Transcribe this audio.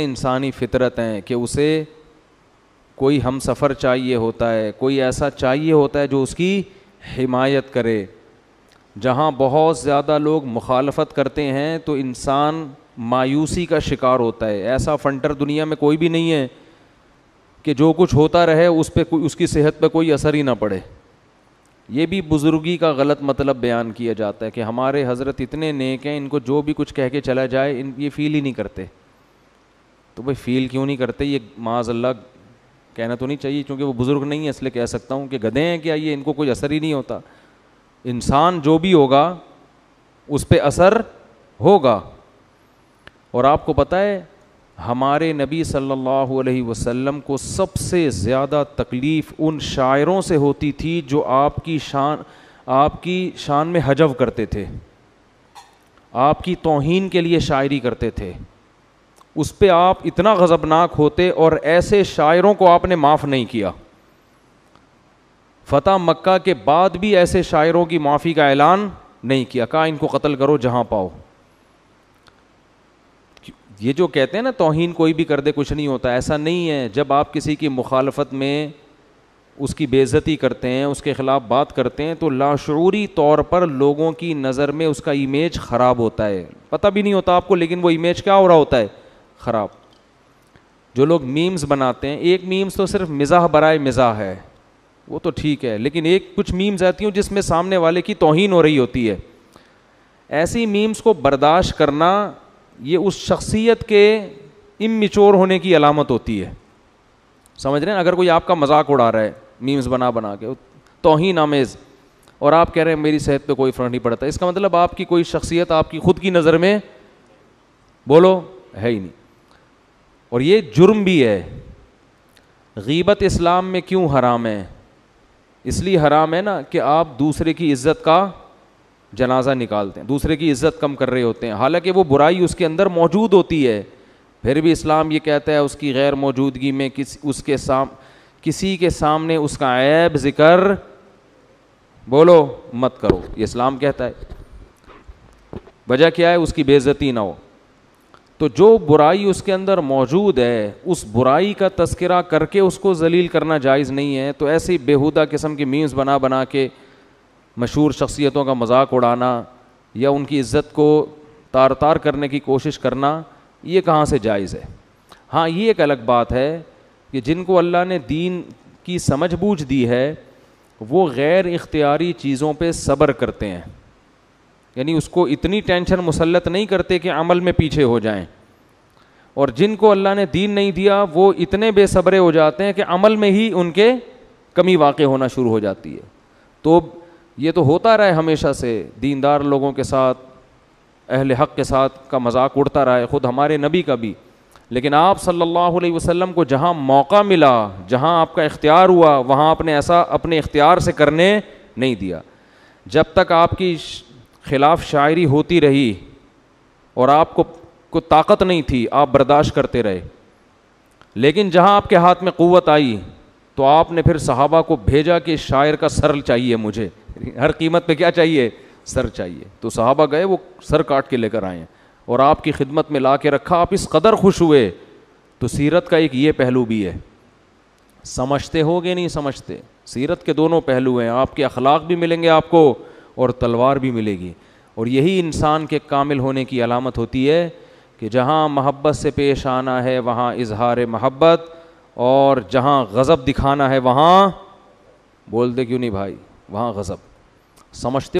इंसानी फितरत हैं कि उसे कोई हम सफ़र चाहिए होता है कोई ऐसा चाहिए होता है जो उसकी हिमायत करे जहाँ बहुत ज़्यादा लोग मुखालफत करते हैं तो इंसान मायूसी का शिकार होता है ऐसा फंटर दुनिया में कोई भी नहीं है कि जो कुछ होता रहे उस पर उसकी सेहत पर कोई असर ही ना पड़े ये भी बुज़ुर्गी का गलत मतलब बयान किया जाता है कि हमारे हज़रत इतने नेक हैं इनको जो भी कुछ कह के चला जाए इन ये फील ही नहीं करते तो भाई फील क्यों नहीं करते ये माज अल्लाह कहना तो नहीं चाहिए क्योंकि वो बुज़ुर्ग नहीं है इसलिए कह सकता हूँ कि गधे हैं क्या ये इनको कोई असर ही नहीं होता इंसान जो भी होगा उस पर असर होगा और आपको पता है हमारे नबी सल्लल्लाहु अलैहि वसल्लम को सबसे ज़्यादा तकलीफ़ उन शायरों से होती थी जो आपकी शान आपकी शान में हजव करते थे आपकी तोहन के लिए शायरी करते थे उस पर आप इतना गज़बनाक होते और ऐसे शायरों को आपने माफ़ नहीं किया फतेह मक्का के बाद भी ऐसे शायरों की माफ़ी का ऐलान नहीं किया कहा इनको कत्ल करो जहाँ पाओ ये जो कहते हैं ना तोहिन कोई भी कर दे कुछ नहीं होता ऐसा नहीं है जब आप किसी की मुखालफत में उसकी बेज़ती करते हैं उसके ख़िलाफ़ बात करते हैं तो लाशूरी तौर पर लोगों की नज़र में उसका इमेज ख़राब होता है पता भी नहीं होता आपको लेकिन वो इमेज क्या हो रहा होता है ख़राब जो लोग मीम्स बनाते हैं एक मीम्स तो सिर्फ मिज़ाह बरए मिज़ाह है वो तो ठीक है लेकिन एक कुछ मीम्स आती हूँ जिसमें सामने वाले की तोहन हो रही होती है ऐसी मीम्स को बर्दाश्त करना ये उस शख्सियत के इमिचोर होने की अलामत होती है समझ रहे हैं अगर कोई आपका मजाक उड़ा रहा है मीम्स बना बना के तोहन आमेज़ और आप कह रहे हैं मेरी सेहत पे कोई फ़र्क नहीं पड़ता इसका मतलब आपकी कोई शख्सियत आपकी खुद की नज़र में बोलो है ही नहीं और ये जुर्म भी है गीबत इस्लाम में क्यों हराम है इसलिए हराम है ना कि आप दूसरे की इज्जत का जनाजा निकालते हैं दूसरे की इज्जत कम कर रहे होते हैं हालांकि वो बुराई उसके अंदर मौजूद होती है फिर भी इस्लाम ये कहता है उसकी गैर मौजूदगी में किस उसके साम किसी के सामने उसका ऐब जिक्र बोलो मत करो ये इस्लाम कहता है वजह क्या है उसकी बेज़ती ना हो तो जो बुराई उसके अंदर मौजूद है उस बुराई का तस्करा करके उसको जलील करना जायज़ नहीं है तो ऐसे ही बेहुदा किस्म की मीम्स बना बना के मशहूर शख्सियतों का मजाक उड़ाना या उनकी इज़्ज़त को तार तार करने की कोशिश करना ये कहाँ से जायज़ है हाँ ये एक अलग बात है कि जिनको अल्लाह ने दीन की समझबूझ दी है वो गैर इख्तियारी चीज़ों पर सब्र करते हैं यानी उसको इतनी टेंशन मुसलत नहीं करते कि अमल में पीछे हो जाएं और जिनको अल्लाह ने दीन नहीं दिया वो इतने बेसब्रे हो जाते हैं कि अमल में ही उनके कमी वाक़ होना शुरू हो जाती है तो ये तो होता रहा है हमेशा से दीनदार लोगों के साथ अहल हक़ के साथ का मजाक उड़ता रहा है ख़ुद हमारे नबी का भी लेकिन आप सल्लल्लाहु अलैहि वसल्लम को जहाँ मौका मिला जहाँ आपका इख्तियार हुआ वहाँ आपने ऐसा अपने इख्तियार से करने नहीं दिया जब तक आपकी खिलाफ शायरी होती रही और आपको को ताकत नहीं थी आप बर्दाश्त करते रहे लेकिन जहां आपके हाथ में क़वत आई तो आपने फिर सहाबा को भेजा कि शायर का सर चाहिए मुझे हर कीमत पे क्या चाहिए सर चाहिए तो सहाबा गए वो सर काट के लेकर आए और आपकी खिदमत में ला के रखा आप इस कदर खुश हुए तो सीरत का एक ये पहलू भी है समझते होगे नहीं समझते सीरत के दोनों पहलू हैं आपके अखलाक भी मिलेंगे आपको और तलवार भी मिलेगी और यही इंसान के कामिल होने की अलामत होती है कि जहाँ मोहब्बत से पेश आना है वहाँ इजहार मोहब्बत और जहाँ गज़ब दिखाना है वहाँ बोलते क्यों नहीं भाई वहाँ गज़ब समझते